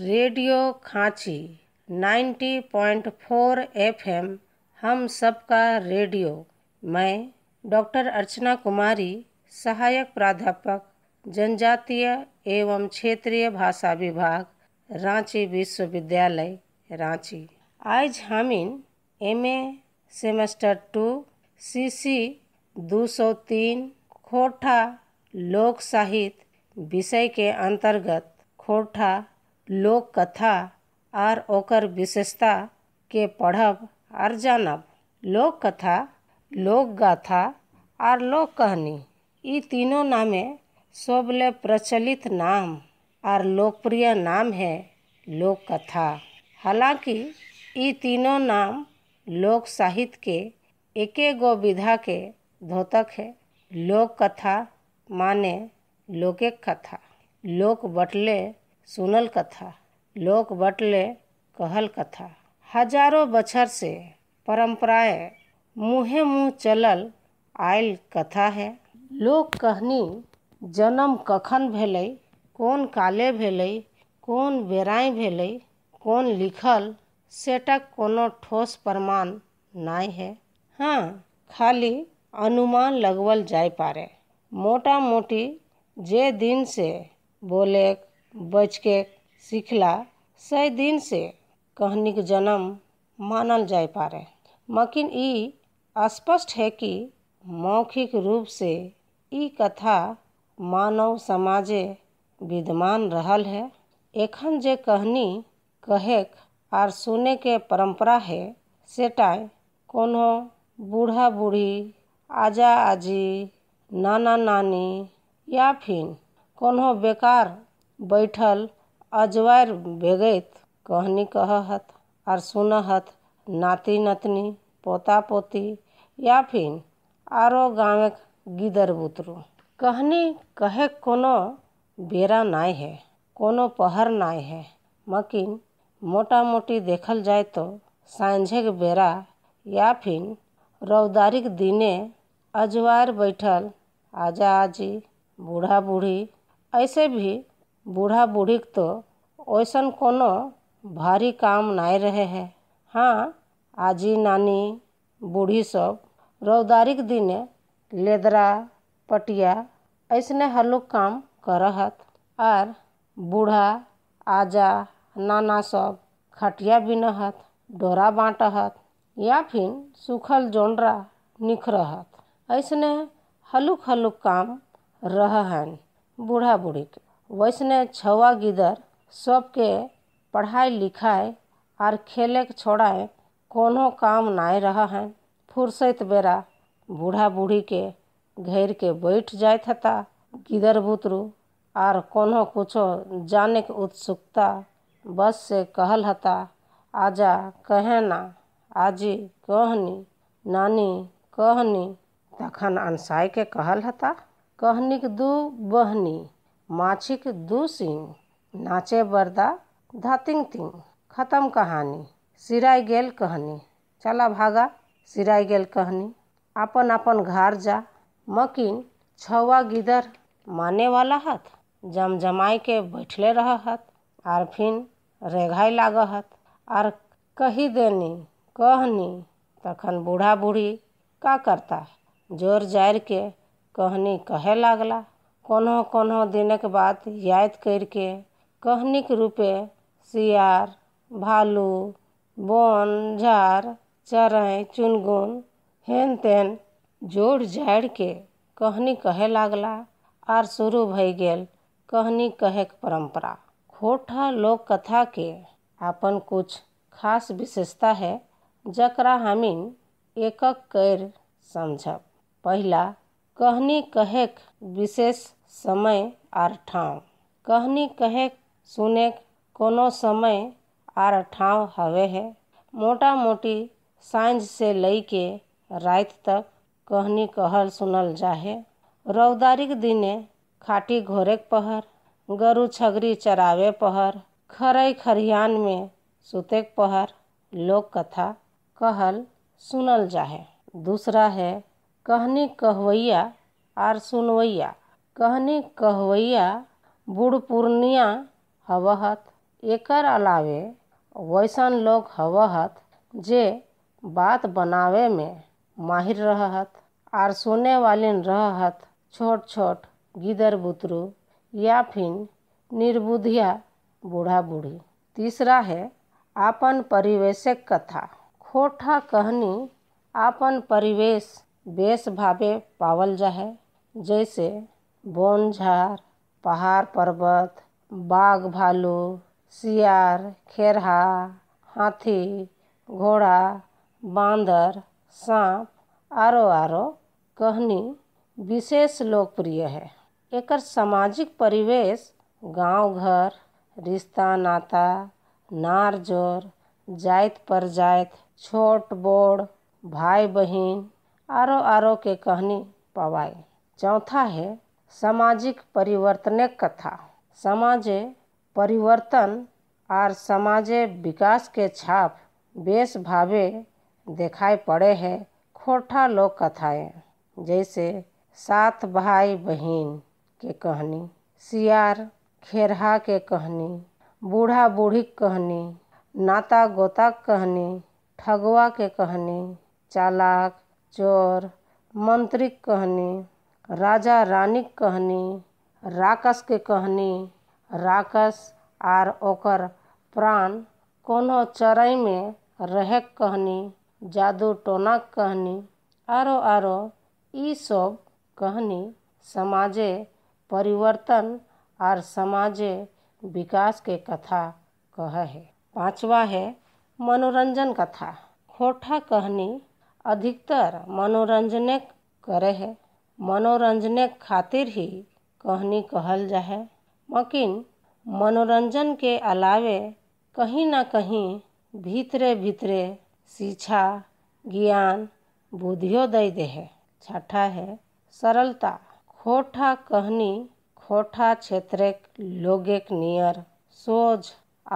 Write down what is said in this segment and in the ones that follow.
radio खांची 90.4 FM हम सबका radio मैं डॉक्टर अर्चना कुमारी सहायक प्राध्यापक जनजातीय एवं क्षेत्रीय भाषा विभाग रांची विश्वविद्यालय रांची आज हम इन M A semester two C C दो सौ तीन खोठा लोक साहित्य विषय के अंतर्गत खोठा लोक कथा आर ओकर विशेषता के पढ़ब आर जानब लोक कथा लोक गाथा आर लोक कहानी ये तीनों नामे सबले प्रचलित नाम आर लोकप्रिय नाम है लोक कथा हालांकि ये तीनों नाम लोक साहित्य के एक गो विधा के धोतक है लोक कथा माने लोके कथा लोक बटले सुनल कथा लोक बटले कहल कथा हजारों बछर से परंपराए मुहे मुँह चलल आयल कथा है लोक कहनी जन्म कखन भेलै कौन काले भेलै कौन बेराई भेलै कौन लिखल सेटक कोनो ठोस प्रमाण नहीं है हाँ खाली अनुमान लगवल जाय पारे मोटा मोटी जे दिन से बोलेक बच के सीखला सै दिन से कहनिक जन्म मानल पा पारे मकिन ई स्पष्ट है कि मौखिक रूप से ई कथा मानव समाजे विद्यमान रहल है एखन जे कहनी कहेक आर सुने के परंपरा है सेटाय कोनो बूढ़ा बूढ़ी आजा आजी नाना नानी या फिर कोनो बेकार बैठल अजवाइर भेगत कहनी कहत और हत नाती नतनी पोता पोती या फिर आरो गाँव गिदर बुतरू कहनी कहे कोनो बेरा नाय है कोनो पहर नाय है मकिन मोटा मोटी देखल जाए तो साझे के बेरा या फिर रौदारिक दिने अजवार बैठल आजा आजी बूढ़ा बूढ़ी ऐसे भी बूढ़ा बूढ़ी तो ओइसन कोनो भारी काम ना रहे है हाँ आजी नानी बूढ़ी सब रौदारिक दिने लेदरा पटिया ऐसने हल्लुक काम करहत और बूढ़ा आजा नाना सब खटिया बिनहत डोरा बाँटहत या फिर सूखल जोंडरा निखरहत ऐसने हल्लुक हल्लुक काम रह बूढ़ा बूढ़ी के वैसने छवा गिदर सबके पढ़ाई लिखाई आर खेले छोड़ाए कोनो काम नाय रहा हैं फुर्सत बेरा बूढ़ा बूढ़ी के घेर के बैठ जात हता गिदर बुतरू आर कोनो कुछो जाने के उत्सुकता बस से कहल हता आजा कहे ना आजी कहनी नानी कहनी तखन अनसाई के कहल हता के दू बहनी माछिक दू सिंह नाचे बरदा धातिंग तिंग खत्म कहानी सिराई गेल कहनी चला भागा सिराई गेल कहनी अपन अपन घर जा मकिन छवा गिदर माने वाला हत जमजमाई के बैठले रह हत आर फिर रेघाई लाग हत आर कही देनी कहनी तखन बूढ़ा बूढ़ी का करता जोर जायर के कहनी कहे लागला कोनो कोनो दिनक बात याद करिके कहनिक रूपे सियार भालू बन झाड़ चराइ चुनगुन हेन तेन जोड़ जाड़ के कहनी कहे लागला आर शुरू भई गेल कहानी कहक परंपरा खोटा लोक कथा के अपन कुछ खास विशेषता है जकरा हमिन एकक कर समझब पहला कहनी कहक विशेष समय आर ठाव कहनी कहे सुने कोनो समय आर ठाव हवे है मोटा मोटी सांझ से लई के रात तक कहनी कहल सुनल जाहे रौदारिक दिने खाटी घोरेक पहर गरु छगरी चरावे पहर खरई खरिहान में सुतेक पहर लोक कथा कहल सुनल जाहे दूसरा है कहनी कहवैया आर सुनवैया कहनी कहवैया बूढ़ पूर्णिया हवहत एकर अलावे वैसन लोग हवहत जे बात बनावे में माहिर रहत आर सुने वालिन रहत छोट छोट गिदर बुतरू या फिर निर्बुधिया बूढ़ा बूढ़ी तीसरा है आपन परिवेशक कथा खोटा कहनी आपन परिवेश बेस भावे पावल जाए जैसे बन झाड़ पहाड़ पर्वत बाघ भालू सियार खेरहा हाथी घोड़ा बांदर सांप आरो आरो कहनी विशेष लोकप्रिय है एकर सामाजिक परिवेश गांव घर रिश्ता नाता नार जोर जात पर जात छोट बोड़ भाई बहन आरो आरो के कहनी पवाए चौथा है सामाजिक परिवर्तन कथा समाज परिवर्तन और समाज विकास के छाप बेस भावे दिखाई पड़े हैं खोटा लोक कथाएं जैसे सात भाई बहन के कहानी सियार खेरहा के कहानी बूढ़ा बूढ़ी कहानी नाता गोता कहानी ठगुआ के कहानी चालाक चोर मंत्री कहानी राजा के कहनी के कहनी राकस आर ओकर प्राण कोनो चराई में रहक कहनी जादू टोना कहनी आरो आरो ई सब कहनी समाजे परिवर्तन आर समाजे विकास के कथा कह है पांचवा है मनोरंजन कथा खोटा कहनी अधिकतर मनोरंजने करे है मनोरंजनक खातिर ही कहानी कहल जा है मकिन मनोरंजन के अलावे कहीं ना कहीं भीतरे भीतरे शिक्षा ज्ञान बुद्धियों दे दे है छठा है सरलता खोटा कहनी खोटा क्षेत्र लोगेक नियर सोज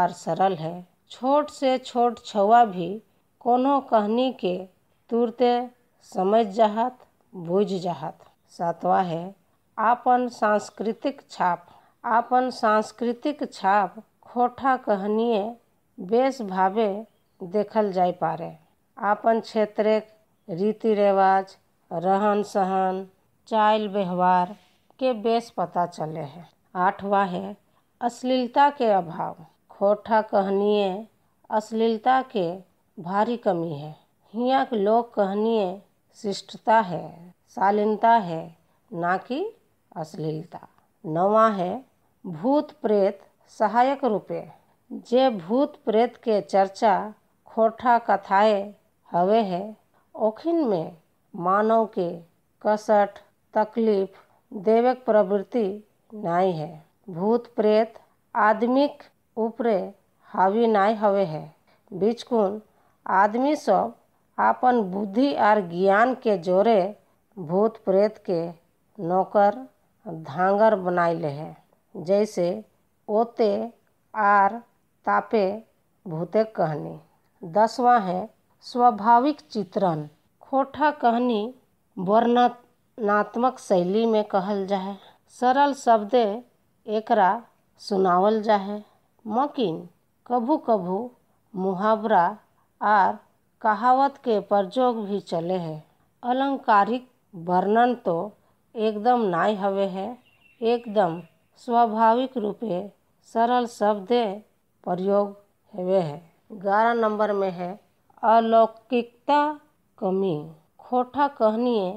आर सरल है छोट से छोट छुआ भी कोनो कहनी के तुरते समझ जाहत बुझ जाहत सातवा है आपन सांस्कृतिक छाप आपन सांस्कृतिक छाप खोठा कहनीय बेस भावे देखल जाय पारे आपन क्षेत्र रीति रिवाज रहन सहन चाल व्यवहार के बेस पता चले है आठवा है अश्लीलता के अभाव खोठा कहनीय अश्लीलता के भारी कमी है हियाँ के लोग कहनीय शिष्टता है शालीनता है ना कि अश्लीलता नवा है भूत प्रेत सहायक रूपे जे भूत प्रेत के चर्चा खोटा कथाएं हवे है ओखिन में मानव के कसट तकलीफ देवक प्रवृत्ति नहीं है भूत प्रेत आदमिक ऊपरे हावी नहीं हवे है बिचकुन आदमी सब अपन बुद्धि और ज्ञान के जोरे भूत प्रेत के नौकर धांगर ले है जैसे ओते आर तापे भूते कहनी दसवां है स्वाभाविक चित्रण खोटा कहनी वर्णनात्मक शैली में कहल जा है सरल शब्द एकरा सुनावल जा है मकिन कभू कभू मुहावरा आर कहावत के प्रयोग भी चले है अलंकारिक वर्णन तो एकदम नाय हवे है एकदम स्वाभाविक रूपे सरल शब्द प्रयोग हवे है ग्यारह नंबर में है अलौकिकता कमी खोटा कहनिए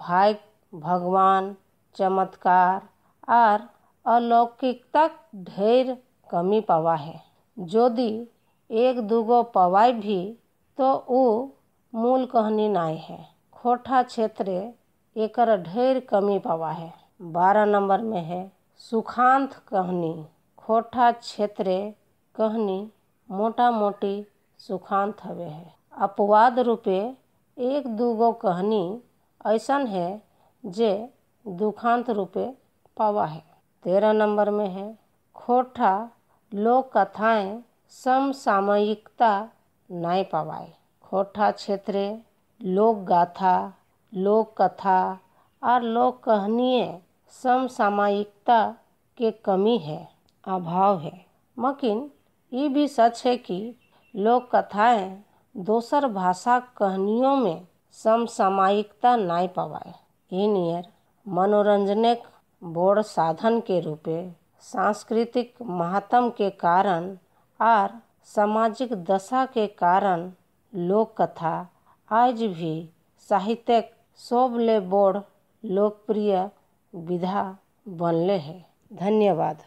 भाई भगवान चमत्कार और अलौकिकता ढेर कमी पवा है यदि एक दूगो पवाई भी तो वो मूल कहनी नाय है खोटा क्षेत्र एक ढेर कमी पवा है बारह नंबर में है सुखांत कहनी खोटा क्षेत्र कहनी मोटा मोटी सुखांत हवे है अपवाद रूपे एक दूगो कहनी ऐसन है जे दुखांत रूपे पावा है तेरह नंबर में है खोटा लोक कथाएँ समसामयिकता नहीं पावाए खोटा क्षेत्र लोक गाथा लोक कथा और लोक कहनीय समसामयिकता के कमी है अभाव है मकिन ये भी सच है कि लोक कथाएँ दोसर भाषा कहनियों में समसामयिकता नहीं पवाए इन ईयर मनोरंजनक बोर्ड साधन के रूपे सांस्कृतिक महात्म के कारण और सामाजिक दशा के कारण लोक कथा आज भी साहित्यिक सबले बड़ लोकप्रिय विधा बनले है धन्यवाद